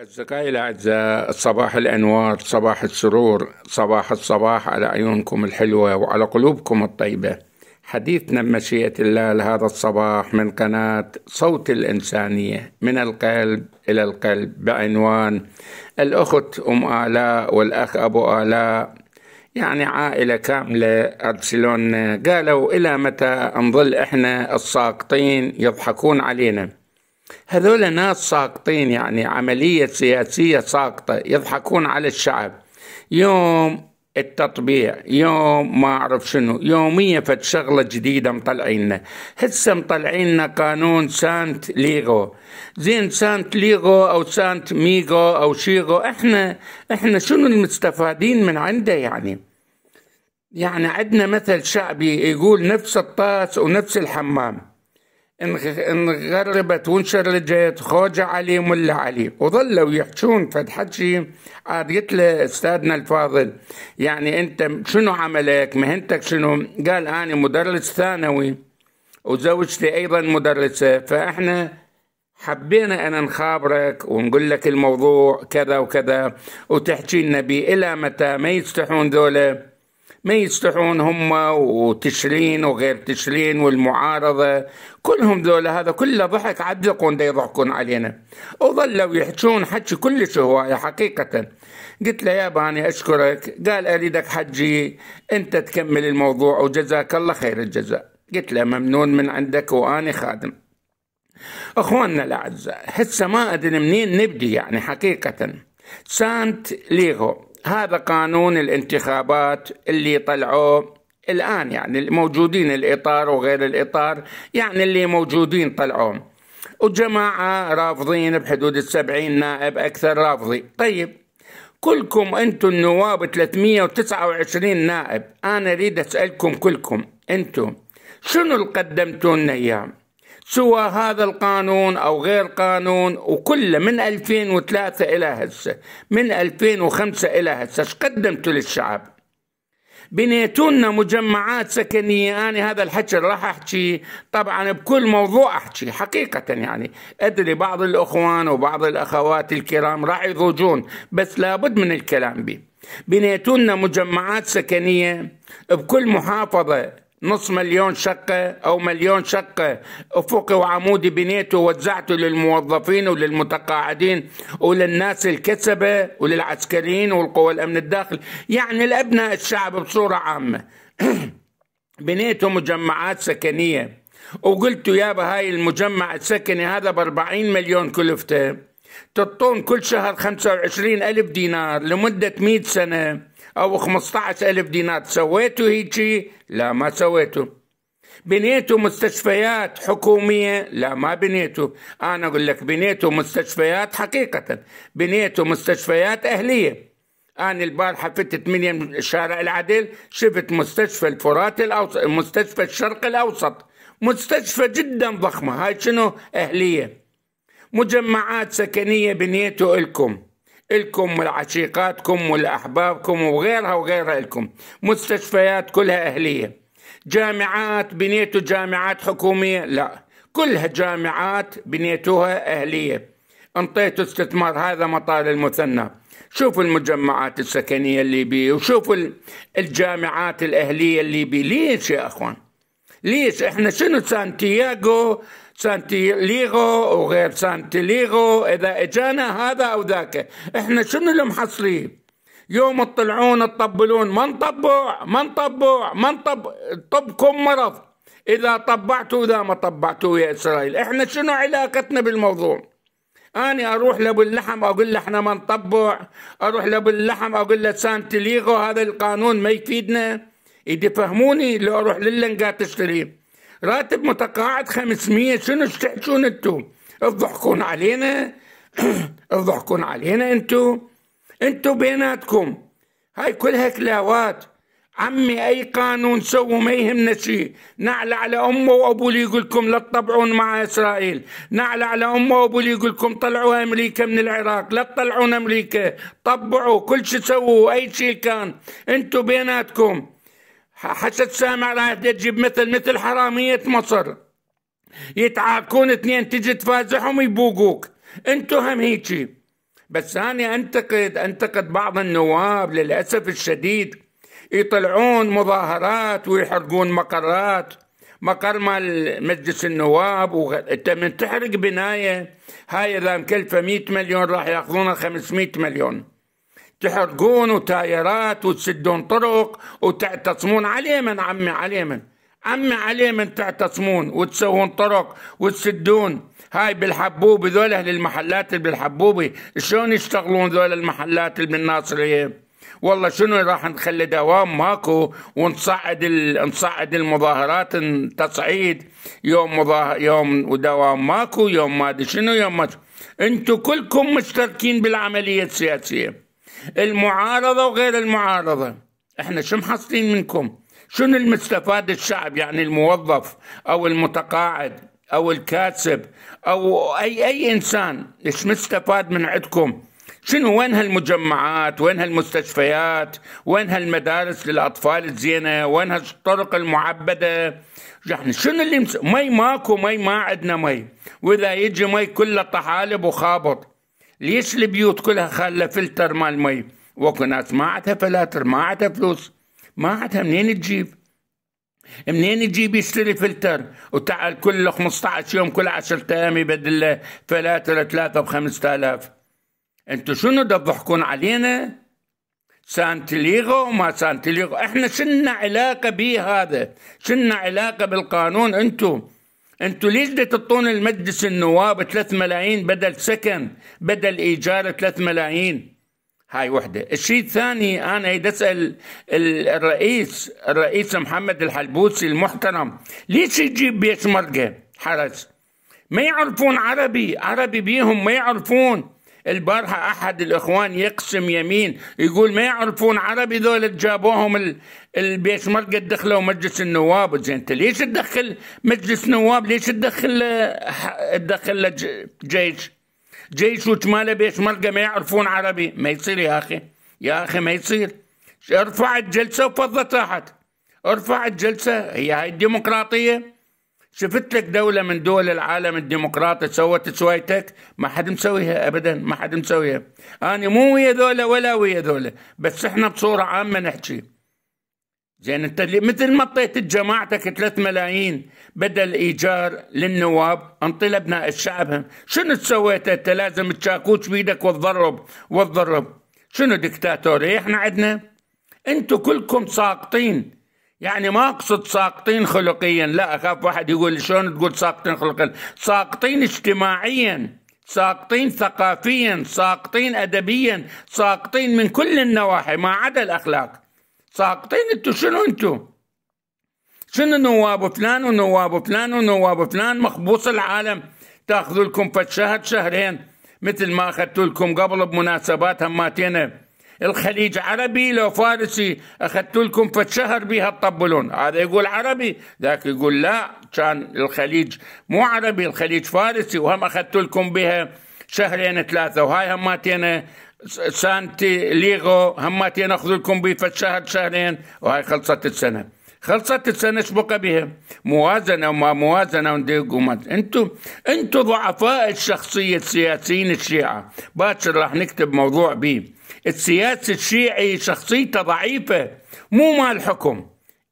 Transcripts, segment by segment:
أصدقائي الأعزاء صباح الأنوار صباح السرور صباح الصباح على عيونكم الحلوة وعلى قلوبكم الطيبة حديثنا بمشيئة الله لهذا الصباح من قناة صوت الإنسانية من القلب إلى القلب بعنوان الأخت أم آلاء والأخ أبو آلاء يعني عائلة كاملة أرسلونا قالوا إلى متى نظل إحنا الساقطين يضحكون علينا هذول ناس ساقطين يعني عملية سياسية ساقطة يضحكون على الشعب يوم التطبيع يوم ما اعرف شنو يوميا فد شغله جديده مطلعينا هسه مطلعيننا قانون سانت ليغو زين سانت ليغو او سانت ميغو او شيغو احنا احنا شنو المستفادين من عنده يعني يعني عندنا مثل شعبي يقول نفس الطاس ونفس الحمام انغربت وانشردت خوجة علي ملا علي وظلوا يحشون فد حكي عاد قلت له استاذنا الفاضل يعني انت شنو عملك مهنتك شنو قال انا مدرس ثانوي وزوجتي ايضا مدرسة فاحنا حبينا أن نخابرك ونقول لك الموضوع كذا وكذا وتحكي لنا به إلى متى ما يستحون ذولا ما يصلحون هم وتشرين وغير تشرين والمعارضة كلهم ذولا هذا كله ضحك عدقون دا يضحكون علينا وظلوا يحجون حكي كلش هواية حقيقة قلت له يا باني أشكرك قال أريدك حجي أنت تكمل الموضوع وجزاك الله خير الجزاء قلت له ممنون من عندك وأنا خادم اخواننا الاعزاء هسه ما ادري منين نبدي يعني حقيقه سانت ليغو هذا قانون الانتخابات اللي طلعوه الآن يعني الموجودين الإطار وغير الإطار يعني اللي موجودين طلعوه وجماعة رافضين بحدود السبعين نائب أكثر رافضي طيب كلكم أنتم النواب 329 نائب أنا أريد أسألكم كلكم أنتم شنو اللي قدمتوا لنا إياه سوى هذا القانون أو غير قانون وكله من 2003 إلى هسه من 2005 إلى هسه ايش قدمتوا للشعب بنيتونا مجمعات سكنية أنا هذا الحكي راح أحكي طبعا بكل موضوع أحكي حقيقة يعني أدري بعض الأخوان وبعض الأخوات الكرام راح يضوجون بس لابد من الكلام به بنيتونا مجمعات سكنية بكل محافظة نص مليون شقة أو مليون شقة أفقي وعمودي بنيته ووزعته للموظفين وللمتقاعدين وللناس الكسبة وللعسكريين والقوى الأمن الداخلي يعني الأبناء الشعب بصورة عامة بنيته مجمعات سكنية وقلت يابا هاي المجمع السكني هذا بأربعين مليون كلفته تطون كل شهر وعشرين ألف دينار لمدة 100 سنة أو 15000 دينار سويتوا هيجي لا ما سويتوا بنيتوا مستشفيات حكومية لا ما بنيتوا أنا أقول لك بنيتوا مستشفيات حقيقة بنيتوا مستشفيات أهلية أنا البارحة فتت من شارع العدل شفت مستشفى الفرات الأوسط مستشفى الشرق الأوسط مستشفى جدا ضخمة هاي شنو أهلية مجمعات سكنية بنيتوا إلكم الكم والعشيقاتكم والأحبابكم وغيرها وغيرها الكم مستشفيات كلها أهلية جامعات بنيتوا جامعات حكومية لا كلها جامعات بنيتوها أهلية انطيتوا استثمار هذا مطار المثنى شوفوا المجمعات السكنية الليبية وشوفوا الجامعات الأهلية الليبية ليش يا أخوان ليش احنا شنو سانتياغو سانتيليغو وغير سانتيليغو اذا اجانا هذا او ذاك احنا شنو اللي محصلين يوم تطلعون تطبلون ما نطبع ما نطبع ما نطبع طبكم مرض اذا طبعتوا اذا ما طبعتوا يا اسرائيل احنا شنو علاقتنا بالموضوع أنا أروح لأبو اللحم أقول له إحنا ما نطبع أروح لأبو اللحم أقول له ليغو هذا القانون ما يفيدنا يدي فهموني لو اروح للنقات اشتري راتب متقاعد 500 شنو تحجون انتو تضحكون علينا تضحكون علينا انتو انتو بيناتكم هاي كلها كلاوات عمي اي قانون سووا ما يهمنا شيء نعلى على امه وابو لي يقول لكم لا تطبعون مع اسرائيل نعلى على امه وابو لي يقول لكم طلعوا امريكا من العراق لا تطلعون امريكا طبعوا كل شيء سووا اي شيء كان انتو بيناتكم تسامع رايح تجيب مثل مثل حرامية مصر يتعاكون اثنين تجي تفازحهم يبوقوك انتو هم هيجي بس انا انتقد انتقد بعض النواب للاسف الشديد يطلعون مظاهرات ويحرقون مقرات مقر مال مجلس النواب وانت من تحرق بنايه هاي اذا مكلفه 100 مليون راح ياخذونها 500 مليون تحرقون وتايرات وتسدون طرق وتعتصمون عليمن من عمي عليمن من عمي عليمن من تعتصمون وتسوون طرق وتسدون هاي بالحبوب ذول اهل المحلات اللي بالحبوبه شلون يشتغلون ذول المحلات اللي بالناصريه والله شنو راح نخلي دوام ماكو ونصعد ال... نصعد المظاهرات تصعيد يوم مظاهر يوم ودوام ماكو يوم ما شنو يوم ما انتم كلكم مشتركين بالعمليه السياسيه المعارضة وغير المعارضة احنا شو محصلين منكم شنو المستفاد الشعب يعني الموظف أو المتقاعد أو الكاتب أو أي أي إنسان ايش مستفاد من عندكم شنو وين هالمجمعات وين هالمستشفيات وين هالمدارس للأطفال الزينة وين هالطرق المعبدة يعني شنو اللي مس... مي ماكو مي ما عندنا مي وإذا يجي مي كله طحالب وخابط ليش البيوت كلها خالة فلتر مال مي واكو ناس ما عندها فلاتر ما عندها فلوس ما عندها منين تجيب منين يجيب يشتري فلتر وتعال كل 15 يوم كل 10 ايام يبدل له فلاتر ثلاثة ب 5000 انتو شنو تضحكون علينا سانتليغو وما سانتليغو احنا شلنا علاقة بهذا شلنا علاقة بالقانون انتو انتوا ليش بدي تعطون المجلس النواب 3 ملايين بدل سكن بدل ايجار 3 ملايين هاي وحدة الشيء الثاني أنا بدي أسأل الرئيس الرئيس محمد الحلبوسي المحترم ليش يجيب بيت مرقة حرس ما يعرفون عربي عربي بيهم ما يعرفون البارحة أحد الإخوان يقسم يمين يقول ما يعرفون عربي دول جابوهم مرقة دخلوا مجلس النواب زين أنت ليش تدخل مجلس نواب ليش تدخل تدخل جيش جيش وشماله مرقة ما يعرفون عربي ما يصير يا أخي يا أخي ما يصير ارفع الجلسة وفضة تحت ارفع الجلسة هي هاي الديمقراطية شفت لك دولة من دول العالم الديمقراطي سوت سويتك ما حد مسويها أبدا ما حد مسويها أنا مو ويا ذولا ولا ويا ذولا بس إحنا بصورة عامة نحكي زين أنت مثل ما أعطيت جماعتك 3 ملايين بدل إيجار للنواب أنطي لأبناء الشعب شنو تسويت أنت لازم تشاكوش بيدك وتضرب وتضرب شنو دكتاتوري إحنا عندنا أنتوا كلكم ساقطين يعني ما اقصد ساقطين خلقيا لا اخاف واحد يقول شلون تقول ساقطين خلقيا ساقطين اجتماعيا ساقطين ثقافيا ساقطين ادبيا ساقطين من كل النواحي ما عدا الاخلاق ساقطين انتم شنو انتم شنو نواب فلان ونواب فلان ونواب فلان مخبوص العالم تاخذوا لكم فد شهر شهرين مثل ما اخذتوا لكم قبل بمناسبات هماتين الخليج عربي لو فارسي أخذت لكم فتشهر بها تطبلون هذا يقول عربي ذاك يقول لا كان الخليج مو عربي الخليج فارسي وهم أخذت لكم بها شهرين ثلاثة وهاي هماتين سانتي ليغو هماتين أخذ لكم بها شهر شهرين وهاي خلصت السنة خلصت السنة بقى بها موازنة وما موازنة وما انتم انتم ضعفاء الشخصية السياسيين الشيعة باكر راح نكتب موضوع بيه. السياسة الشيعي شخصيته ضعيفة مو مال حكم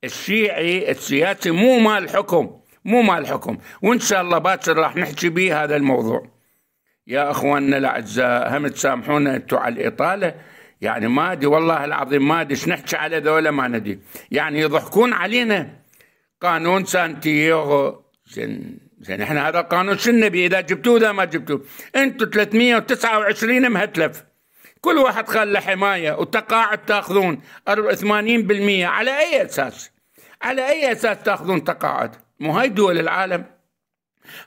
الشيعي السياسي مو مال حكم مو مال حكم وإن شاء الله باكر راح نحكي به هذا الموضوع يا أخواننا الأعزاء هم تسامحونا أنتوا على الإطالة يعني ما أدري والله العظيم ما أدري نحكي على ذولا ما ندري يعني يضحكون علينا قانون سانتياغو زين زين احنا هذا قانون شنو نبي اذا جبتوه اذا ما جبتوه انتم 329 مهتلف كل واحد خال له حماية والتقاعد تاخذون 80% على أي أساس على أي أساس تاخذون تقاعد مو هاي دول العالم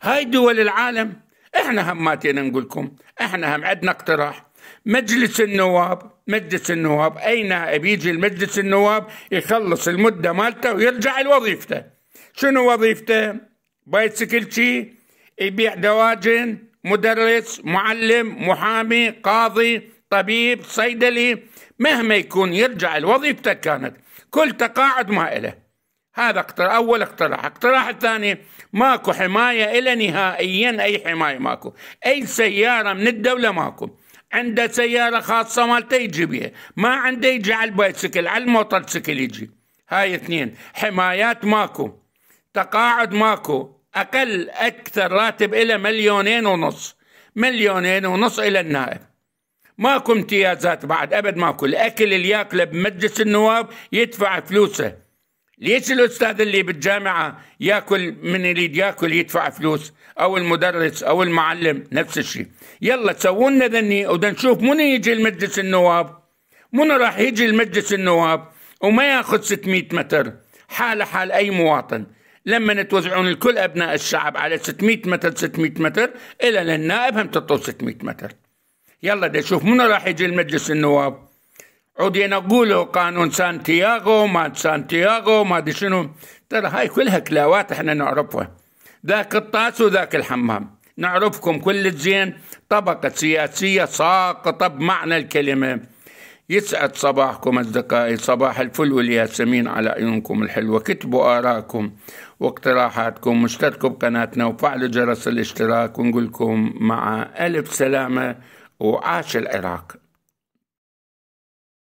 هاي دول العالم احنا هماتين نقول لكم احنا هم عندنا اقتراح مجلس النواب مجلس النواب اي نائب يجي المجلس النواب يخلص المده مالته ويرجع لوظيفته شنو وظيفته بايسكل شي يبيع دواجن مدرس معلم محامي قاضي طبيب صيدلي مهما يكون يرجع لوظيفته كانت كل تقاعد ما إله هذا اقتراح أول اقتراح اقتراح الثاني ماكو حماية إلى نهائيا أي حماية ماكو أي سيارة من الدولة ماكو عنده سيارة خاصة مالته يجي بيها ما عنده يجي على البايسكل على الموتورسيكل يجي هاي اثنين حمايات ماكو تقاعد ماكو أقل أكثر راتب إلى مليونين ونص مليونين ونص إلى النائب ماكو امتيازات بعد ابد ماكو الاكل ياكله بمجلس النواب يدفع فلوسه ليش الاستاذ اللي بالجامعه ياكل من يريد ياكل يدفع فلوس او المدرس او المعلم نفس الشيء يلا سووا لنا ذني ونشوف من يجي المجلس النواب من راح يجي المجلس النواب وما ياخذ 600 متر حاله حال اي مواطن لما توزعون لكل ابناء الشعب على 600 متر 600 متر الى للنائب هم تعطوه 600 متر يلا بدي اشوف منو راح يجي المجلس النواب عود نقولوا قانون سانتياغو ما سانتياغو ما ادري شنو ترى هاي كلها كلاوات احنا نعرفها ذاك الطاس وذاك الحمام نعرفكم كل الزين طبقة سياسية ساقطة بمعنى الكلمة يسعد صباحكم أصدقائي صباح الفل والياسمين على عيونكم الحلوة كتبوا آراءكم واقتراحاتكم واشتركوا بقناتنا وفعلوا جرس الاشتراك ونقولكم مع ألف سلامة وعاش العراق